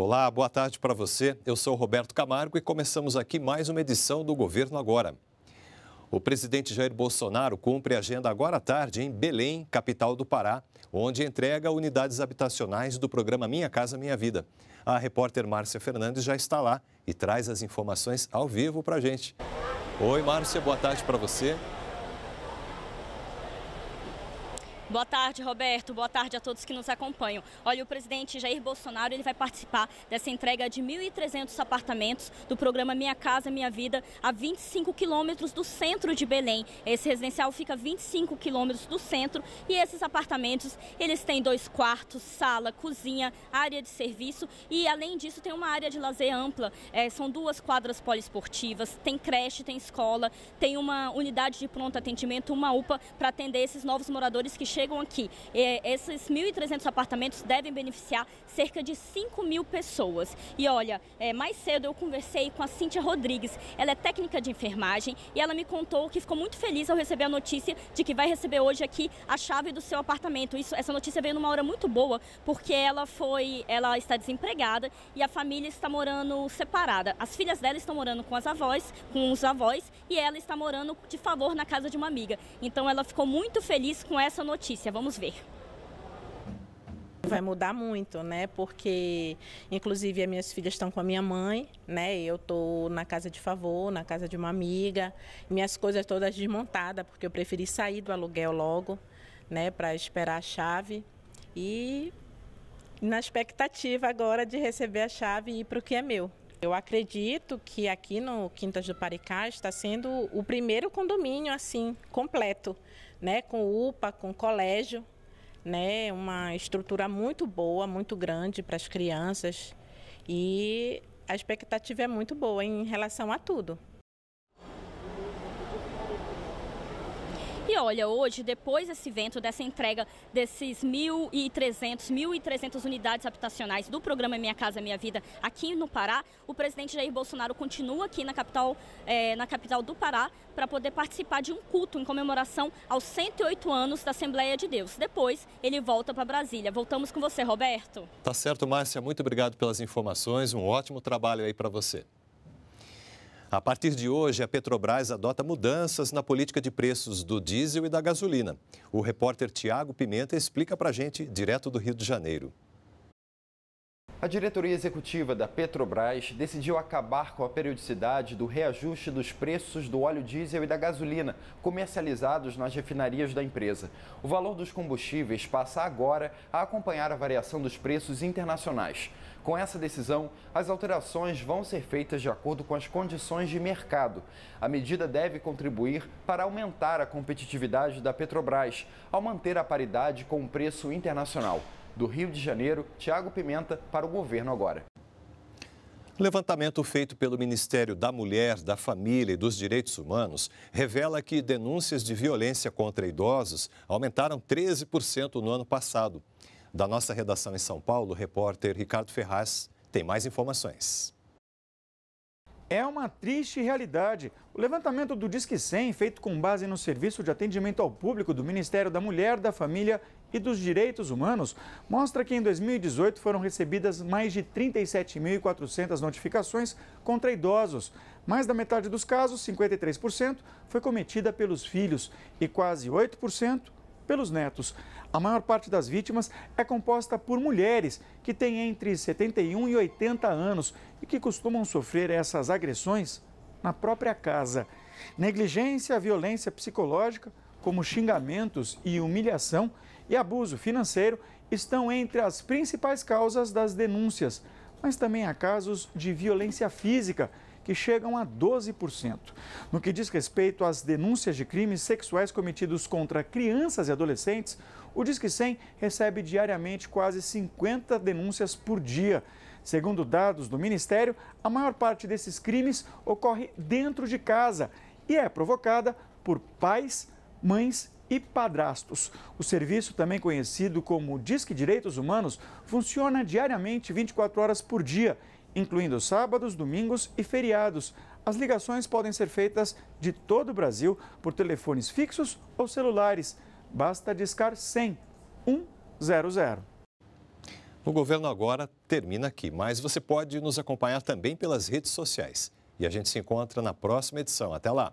Olá, boa tarde para você. Eu sou Roberto Camargo e começamos aqui mais uma edição do Governo Agora. O presidente Jair Bolsonaro cumpre a agenda agora à tarde em Belém, capital do Pará, onde entrega unidades habitacionais do programa Minha Casa Minha Vida. A repórter Márcia Fernandes já está lá e traz as informações ao vivo para a gente. Oi, Márcia, boa tarde para você. Boa tarde, Roberto. Boa tarde a todos que nos acompanham. Olha, o presidente Jair Bolsonaro ele vai participar dessa entrega de 1.300 apartamentos do programa Minha Casa Minha Vida a 25 quilômetros do centro de Belém. Esse residencial fica a 25 quilômetros do centro e esses apartamentos eles têm dois quartos, sala, cozinha, área de serviço e além disso tem uma área de lazer ampla. É, são duas quadras poliesportivas, tem creche, tem escola, tem uma unidade de pronto atendimento, uma UPA para atender esses novos moradores que chegam chegam aqui. Eh, esses 1.300 apartamentos devem beneficiar cerca de 5 mil pessoas. E olha, é, mais cedo eu conversei com a Cíntia Rodrigues. Ela é técnica de enfermagem e ela me contou que ficou muito feliz ao receber a notícia de que vai receber hoje aqui a chave do seu apartamento. Isso, essa notícia veio numa hora muito boa, porque ela foi, ela está desempregada e a família está morando separada. As filhas dela estão morando com as avós, com os avós, e ela está morando de favor na casa de uma amiga. Então ela ficou muito feliz com essa notícia notícia, vamos ver. Vai mudar muito, né? Porque, inclusive, as minhas filhas estão com a minha mãe, né? Eu estou na casa de favor, na casa de uma amiga, minhas coisas todas desmontadas, porque eu preferi sair do aluguel logo, né? Para esperar a chave. E na expectativa agora de receber a chave e ir para o que é meu. Eu acredito que aqui no Quintas do Paricá está sendo o primeiro condomínio assim completo, né, com UPA, com colégio, né, uma estrutura muito boa, muito grande para as crianças e a expectativa é muito boa em relação a tudo. olha, hoje, depois desse evento, dessa entrega desses 1.300, 1.300 unidades habitacionais do programa Minha Casa Minha Vida aqui no Pará, o presidente Jair Bolsonaro continua aqui na capital, eh, na capital do Pará para poder participar de um culto em comemoração aos 108 anos da Assembleia de Deus. Depois, ele volta para Brasília. Voltamos com você, Roberto. Tá certo, Márcia. Muito obrigado pelas informações. Um ótimo trabalho aí para você. A partir de hoje, a Petrobras adota mudanças na política de preços do diesel e da gasolina. O repórter Tiago Pimenta explica para a gente direto do Rio de Janeiro. A diretoria executiva da Petrobras decidiu acabar com a periodicidade do reajuste dos preços do óleo diesel e da gasolina comercializados nas refinarias da empresa. O valor dos combustíveis passa agora a acompanhar a variação dos preços internacionais. Com essa decisão, as alterações vão ser feitas de acordo com as condições de mercado. A medida deve contribuir para aumentar a competitividade da Petrobras, ao manter a paridade com o preço internacional do Rio de Janeiro, Tiago Pimenta, para o governo agora. Levantamento feito pelo Ministério da Mulher, da Família e dos Direitos Humanos revela que denúncias de violência contra idosos aumentaram 13% no ano passado. Da nossa redação em São Paulo, o repórter Ricardo Ferraz tem mais informações é uma triste realidade. O levantamento do Disque 100, feito com base no Serviço de Atendimento ao Público do Ministério da Mulher, da Família e dos Direitos Humanos, mostra que em 2018 foram recebidas mais de 37.400 notificações contra idosos. Mais da metade dos casos, 53%, foi cometida pelos filhos e quase 8% pelos netos. A maior parte das vítimas é composta por mulheres que têm entre 71 e 80 anos e que costumam sofrer essas agressões na própria casa. Negligência, violência psicológica, como xingamentos e humilhação, e abuso financeiro estão entre as principais causas das denúncias. Mas também há casos de violência física, que chegam a 12%. No que diz respeito às denúncias de crimes sexuais cometidos contra crianças e adolescentes, o Disque 100 recebe diariamente quase 50 denúncias por dia. Segundo dados do Ministério, a maior parte desses crimes ocorre dentro de casa e é provocada por pais, mães e padrastos. O serviço, também conhecido como Disque Direitos Humanos, funciona diariamente 24 horas por dia incluindo sábados, domingos e feriados. As ligações podem ser feitas de todo o Brasil por telefones fixos ou celulares. Basta discar 100 100. O governo agora termina aqui, mas você pode nos acompanhar também pelas redes sociais. E a gente se encontra na próxima edição. Até lá!